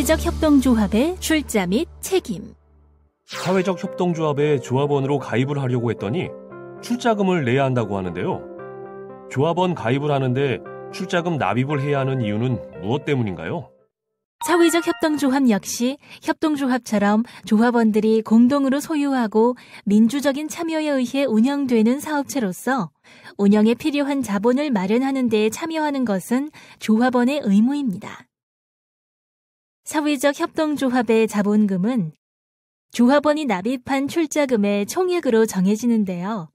사회적 협동조합의 출자 및 책임 사회적 협동조합의 조합원으로 가입을 하려고 했더니 출자금을 내야 한다고 하는데요. 조합원 가입을 하는데 출자금 납입을 해야 하는 이유는 무엇 때문인가요? 사회적 협동조합 역시 협동조합처럼 조합원들이 공동으로 소유하고 민주적인 참여에 의해 운영되는 사업체로서 운영에 필요한 자본을 마련하는 데 참여하는 것은 조합원의 의무입니다. 사회적 협동조합의 자본금은 조합원이 납입한 출자금의 총액으로 정해지는데요.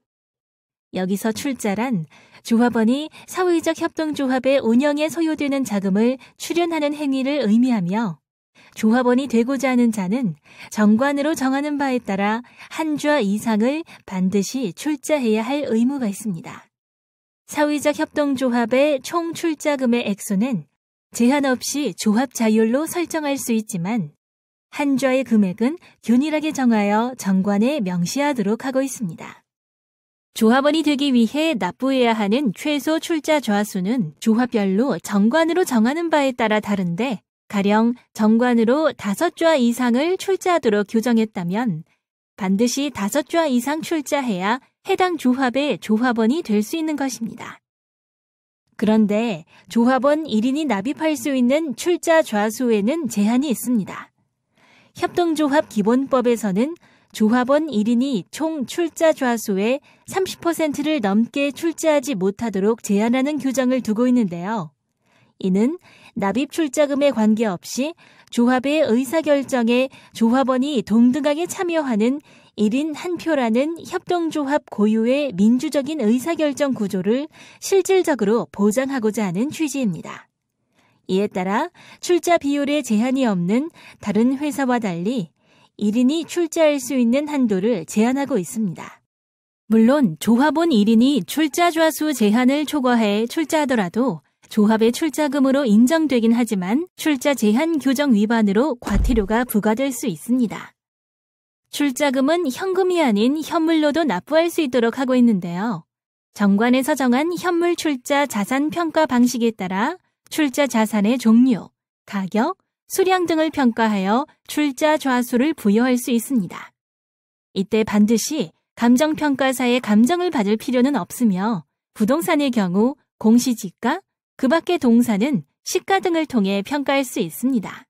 여기서 출자란 조합원이 사회적 협동조합의 운영에 소요되는 자금을 출연하는 행위를 의미하며 조합원이 되고자 하는 자는 정관으로 정하는 바에 따라 한주좌 이상을 반드시 출자해야 할 의무가 있습니다. 사회적 협동조합의 총 출자금의 액수는 제한 없이 조합 자율로 설정할 수 있지만 한좌의 금액은 균일하게 정하여 정관에 명시하도록 하고 있습니다. 조합원이 되기 위해 납부해야 하는 최소 출자 좌수는 조합별로 정관으로 정하는 바에 따라 다른데 가령 정관으로 5좌 이상을 출자하도록 규정했다면 반드시 5좌 이상 출자해야 해당 조합의 조합원이 될 수 있는 것입니다. 그런데 조합원 1인이 납입할 수 있는 출자 좌수에는 제한이 있습니다. 협동조합 기본법에서는 조합원 1인이 총 출자 좌수의 30%를 넘게 출자하지 못하도록 제한하는 규정을 두고 있는데요. 이는 납입 출자금에 관계없이 조합의 의사결정에 조합원이 동등하게 참여하는 1인 1 표라는 협동조합 고유의 민주적인 의사결정 구조를 실질적으로 보장하고자 하는 취지입니다. 이에 따라 출자 비율에 제한이 없는 다른 회사와 달리 1인이 출자할 수 있는 한도를 제한하고 있습니다. 물론 조합원 1인이 출자 좌수 제한을 초과해 출자하더라도 조합의 출자금으로 인정되긴 하지만 출자 제한 규정 위반으로 과태료가 부과될 수 있습니다. 출자금은 현금이 아닌 현물로도 납부할 수 있도록 하고 있는데요. 정관에서 정한 현물 출자 자산 평가 방식에 따라 출자 자산의 종류, 가격, 수량 등을 평가하여 출자 좌수를 부여할 수 있습니다. 이때 반드시 감정평가사의 감정을 받을 필요는 없으며 부동산의 경우 공시지가, 그 밖의 동사는 시가 등을 통해 평가할 수 있습니다.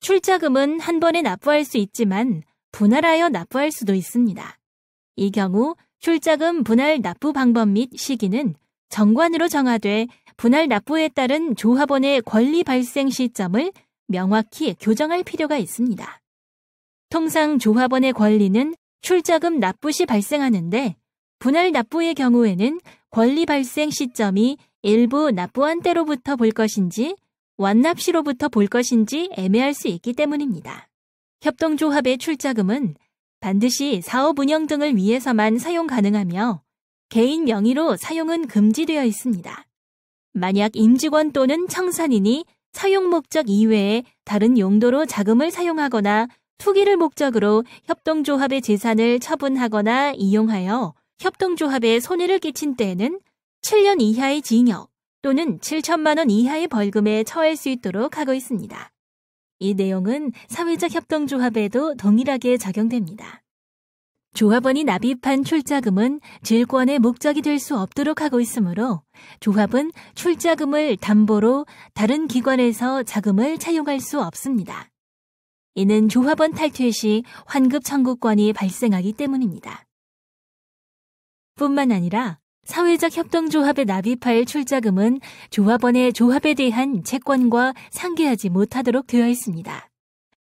출자금은 한 번에 납부할 수 있지만 분할하여 납부할 수도 있습니다. 이 경우 출자금 분할 납부 방법 및 시기는 정관으로 정화돼 분할 납부에 따른 조합원의 권리 발생 시점을 명확히 교정할 필요가 있습니다. 통상 조합원의 권리는 출자금 납부 시 발생하는데 분할 납부의 경우에는 권리 발생 시점이 일부 납부한때로부터 볼 것인지 완납시로부터 볼 것인지 애매할 수 있기 때문입니다. 협동조합의 출자금은 반드시 사업 운영 등을 위해서만 사용 가능하며 개인 명의로 사용은 금지되어 있습니다. 만약 임직원 또는 청산인이 사용 목적 이외에 다른 용도로 자금을 사용하거나 투기를 목적으로 협동조합의 재산을 처분하거나 이용하여 협동조합에 손해를 끼친 때에는 7년 이하의 징역 또는 7천만 원 이하의 벌금에 처할 수 있도록 하고 있습니다. 이 내용은 사회적 협동조합에도 동일하게 적용됩니다. 조합원이 납입한 출자금은 질권의 목적이 될 수 없도록 하고 있으므로 조합은 출자금을 담보로 다른 기관에서 자금을 차용할 수 없습니다. 이는 조합원 탈퇴 시 환급 청구권이 발생하기 때문입니다. 뿐만 아니라 사회적 협동조합에 납입할 출자금은 조합원의 조합에 대한 채권과 상계하지 못하도록 되어 있습니다.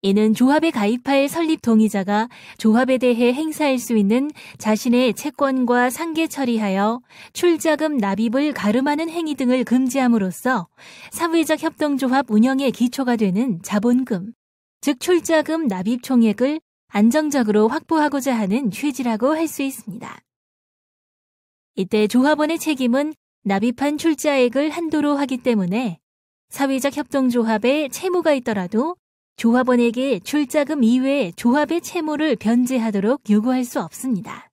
이는 조합에 가입할 설립 동의자가 조합에 대해 행사할 수 있는 자신의 채권과 상계 처리하여 출자금 납입을 가름하는 행위 등을 금지함으로써 사회적 협동조합 운영의 기초가 되는 자본금, 즉 출자금 납입 총액을 안정적으로 확보하고자 하는 취지라고 할 수 있습니다. 이때 조합원의 책임은 납입한 출자액을 한도로 하기 때문에 사회적 협동조합에 채무가 있더라도 조합원에게 출자금 이외의 조합의 채무를 변제하도록 요구할 수 없습니다.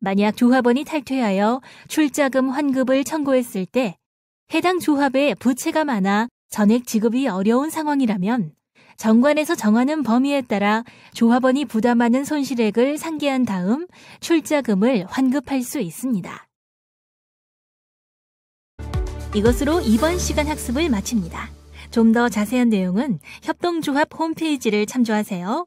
만약 조합원이 탈퇴하여 출자금 환급을 청구했을 때 해당 조합의 부채가 많아 전액 지급이 어려운 상황이라면 정관에서 정하는 범위에 따라 조합원이 부담하는 손실액을 상기한 다음 출자금을 환급할 수 있습니다. 이것으로 이번 시간 학습을 마칩니다. 좀 더 자세한 내용은 협동조합 홈페이지를 참조하세요.